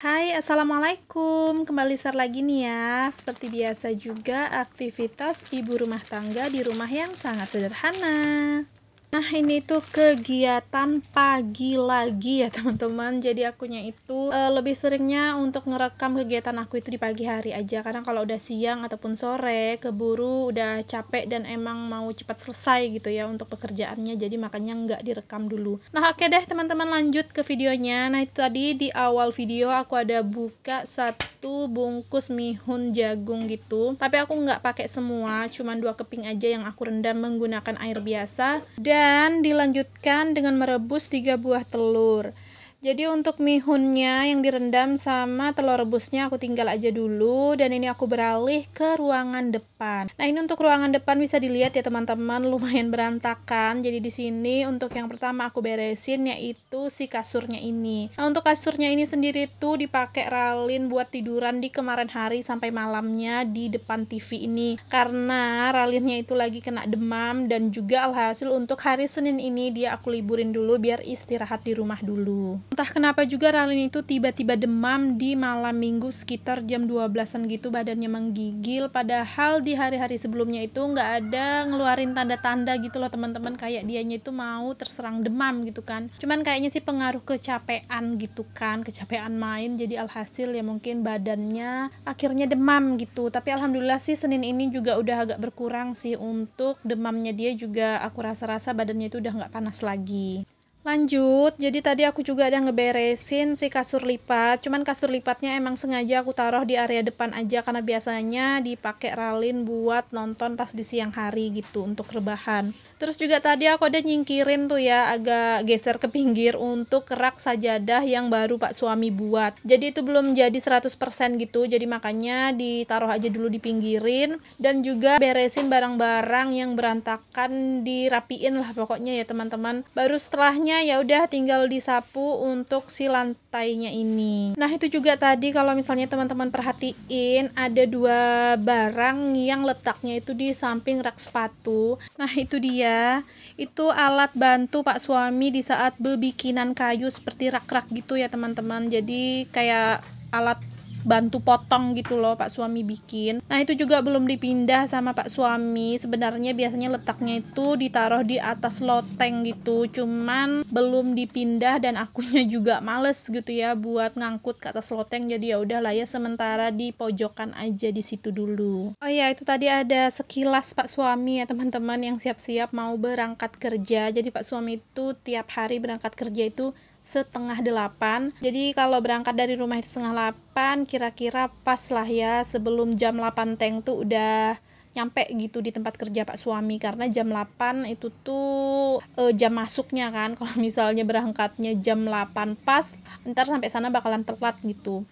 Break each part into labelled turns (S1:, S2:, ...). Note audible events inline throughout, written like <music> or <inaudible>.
S1: Hai, Assalamualaikum. Kembali share lagi nih ya. Seperti biasa juga aktivitas ibu rumah tangga di rumah yang sangat sederhana. Nah ini tuh kegiatan pagi lagi ya <laughs> teman-teman Jadi akunya itu e, lebih seringnya untuk ngerekam kegiatan aku itu di pagi hari aja Karena kalau udah siang ataupun sore keburu udah capek dan emang mau cepat selesai gitu ya untuk pekerjaannya Jadi makanya nggak direkam dulu Nah oke deh teman-teman lanjut ke videonya Nah itu tadi di awal video aku ada buka satu bungkus mihun jagung gitu Tapi aku nggak pakai semua cuman dua keping aja yang aku rendam menggunakan air biasa Dan Kemudian dilanjutkan dengan merebus tiga buah telur. Jadi untuk mihunnya yang direndam sama telur rebusnya aku tinggal aja dulu dan ini aku beralih ke ruangan depan. Nah, ini untuk ruangan depan bisa dilihat ya teman-teman, lumayan berantakan. Jadi di sini untuk yang pertama aku beresin yaitu si kasurnya ini. Nah, untuk kasurnya ini sendiri tuh dipakai ralin buat tiduran di kemarin hari sampai malamnya di depan TV ini. Karena ralinnya itu lagi kena demam dan juga alhasil untuk hari Senin ini dia aku liburin dulu biar istirahat di rumah dulu. Entah kenapa juga Ralin itu tiba-tiba demam di malam minggu sekitar jam 12-an gitu badannya menggigil padahal di hari-hari sebelumnya itu nggak ada ngeluarin tanda-tanda gitu loh teman-teman kayak dianya itu mau terserang demam gitu kan cuman kayaknya sih pengaruh kecapean gitu kan kecapean main jadi alhasil ya mungkin badannya akhirnya demam gitu tapi alhamdulillah sih Senin ini juga udah agak berkurang sih untuk demamnya dia juga aku rasa-rasa badannya itu udah nggak panas lagi Lanjut, jadi tadi aku juga ada ngeberesin si kasur lipat, cuman kasur lipatnya emang sengaja aku taruh di area depan aja karena biasanya dipakai Ralin buat nonton pas di siang hari gitu untuk rebahan. Terus juga tadi aku ada nyingkirin tuh ya agak geser ke pinggir untuk rak sajadah yang baru Pak suami buat. Jadi itu belum jadi 100% gitu, jadi makanya ditaruh aja dulu di pinggirin dan juga beresin barang-barang yang berantakan dirapiin lah pokoknya ya teman-teman. Baru setelahnya ya udah tinggal disapu untuk si lantainya ini nah itu juga tadi kalau misalnya teman-teman perhatiin ada dua barang yang letaknya itu di samping rak sepatu nah itu dia itu alat bantu pak suami di saat berbikinan kayu seperti rak-rak gitu ya teman-teman jadi kayak alat bantu potong gitu loh pak suami bikin nah itu juga belum dipindah sama pak suami sebenarnya biasanya letaknya itu ditaruh di atas loteng gitu cuman belum dipindah dan akunya juga males gitu ya buat ngangkut ke atas loteng jadi ya udah lah ya sementara di pojokan aja di situ dulu oh ya itu tadi ada sekilas pak suami ya teman-teman yang siap-siap mau berangkat kerja jadi pak suami itu tiap hari berangkat kerja itu setengah delapan. Jadi kalau berangkat dari rumah itu setengah delapan, kira-kira pas lah ya sebelum jam delapan teng tuh udah nyampe gitu di tempat kerja pak suami karena jam delapan itu tuh e, jam masuknya kan <laughs> kalau misalnya berangkatnya jam delapan pas ntar sampai sana bakalan telat gitu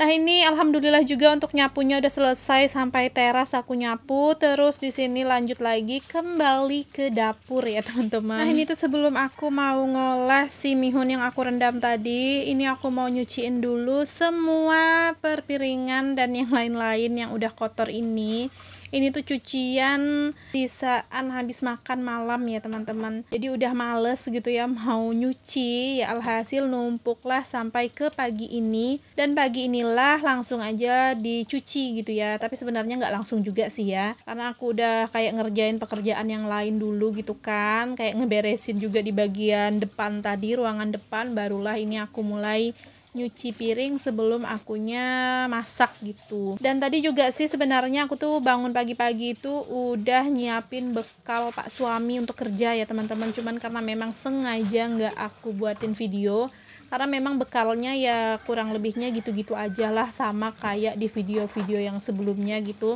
S1: Nah ini alhamdulillah juga untuk nyapunya udah selesai sampai teras aku nyapu terus di sini lanjut lagi kembali ke dapur ya <laughs> teman-teman. Nah ini tuh sebelum aku mau ngolah si mihun yang aku rendam tadi ini aku mau nyuciin dulu semua perpiringan dan yang lain-lain yang udah kotor ini ini tuh cucian sisaan habis makan malam ya teman-teman jadi udah males gitu ya mau nyuci ya alhasil numpuklah sampai ke pagi ini dan pagi inilah langsung aja dicuci gitu ya tapi sebenarnya nggak langsung juga sih ya karena aku udah kayak ngerjain pekerjaan yang lain dulu gitu kan kayak ngeberesin juga di bagian depan tadi ruangan depan barulah ini aku mulai nyuci piring sebelum akunya masak gitu dan tadi juga sih sebenarnya aku tuh bangun pagi-pagi itu udah nyiapin bekal pak suami untuk kerja ya teman-teman cuman karena memang sengaja nggak aku buatin video karena memang bekalnya ya kurang lebihnya gitu-gitu aja lah sama kayak di video-video yang sebelumnya gitu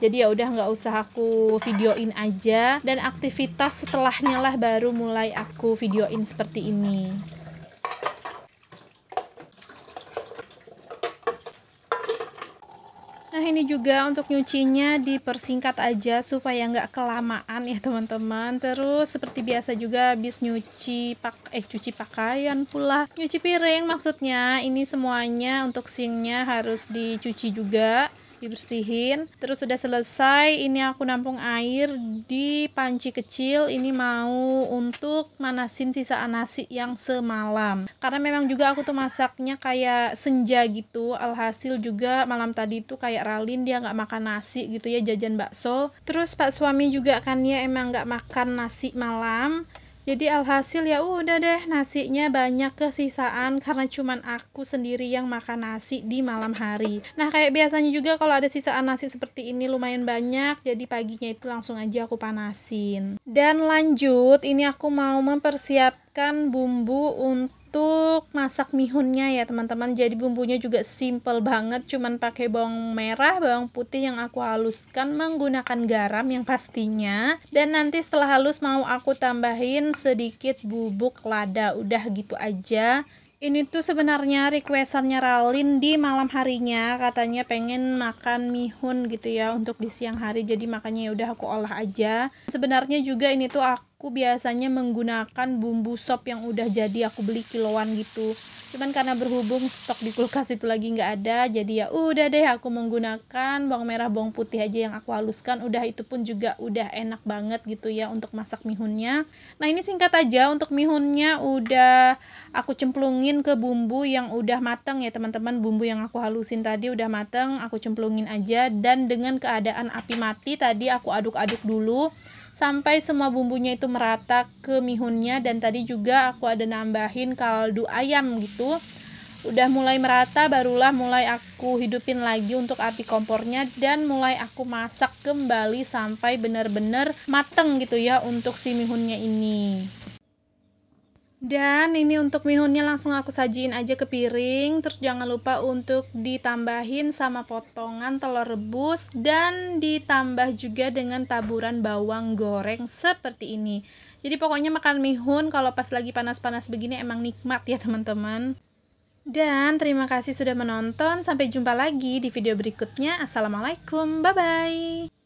S1: jadi ya udah nggak usah aku videoin aja dan aktivitas setelahnya lah baru mulai aku videoin seperti ini Nah, ini juga untuk nyucinya dipersingkat aja supaya nggak kelamaan ya teman-teman terus seperti biasa juga habis nyuci pak eh cuci pakaian pula nyuci piring maksudnya ini semuanya untuk singnya harus dicuci juga dibersihin terus sudah selesai ini aku nampung air di panci kecil ini mau untuk manasin sisa nasi yang semalam karena memang juga aku tuh masaknya kayak senja gitu alhasil juga malam tadi tuh kayak Ralin dia nggak makan nasi gitu ya jajan bakso terus pak suami juga kan ya emang nggak makan nasi malam jadi alhasil ya udah deh nasinya banyak kesisaan karena cuman aku sendiri yang makan nasi di malam hari nah kayak biasanya juga kalau ada sisaan nasi seperti ini lumayan banyak jadi paginya itu langsung aja aku panasin dan lanjut ini aku mau mempersiapkan bumbu untuk untuk masak mihunnya ya teman-teman jadi bumbunya juga simple banget cuman pakai bawang merah bawang putih yang aku haluskan menggunakan garam yang pastinya dan nanti setelah halus mau aku tambahin sedikit bubuk lada udah gitu aja ini tuh sebenarnya requestannya Ralin di malam harinya katanya pengen makan mihun gitu ya untuk di siang hari jadi makanya ya udah aku olah aja sebenarnya juga ini tuh aku aku biasanya menggunakan bumbu sop yang udah jadi aku beli kiloan gitu cuman karena berhubung stok di kulkas itu lagi nggak ada jadi ya udah deh aku menggunakan bawang merah bawang putih aja yang aku haluskan udah itu pun juga udah enak banget gitu ya untuk masak mihunnya nah ini singkat aja untuk mihunnya udah aku cemplungin ke bumbu yang udah mateng ya teman-teman bumbu yang aku halusin tadi udah mateng aku cemplungin aja dan dengan keadaan api mati tadi aku aduk-aduk dulu sampai semua bumbunya itu merata ke mihunnya dan tadi juga aku ada nambahin kaldu ayam gitu udah mulai merata barulah mulai aku hidupin lagi untuk api kompornya dan mulai aku masak kembali sampai benar-benar mateng gitu ya untuk si mihunnya ini dan ini untuk mihunnya langsung aku sajiin aja ke piring. Terus jangan lupa untuk ditambahin sama potongan telur rebus dan ditambah juga dengan taburan bawang goreng seperti ini. Jadi pokoknya makan mihun kalau pas lagi panas-panas begini emang nikmat ya teman-teman. Dan terima kasih sudah menonton. Sampai jumpa lagi di video berikutnya. Assalamualaikum. Bye-bye.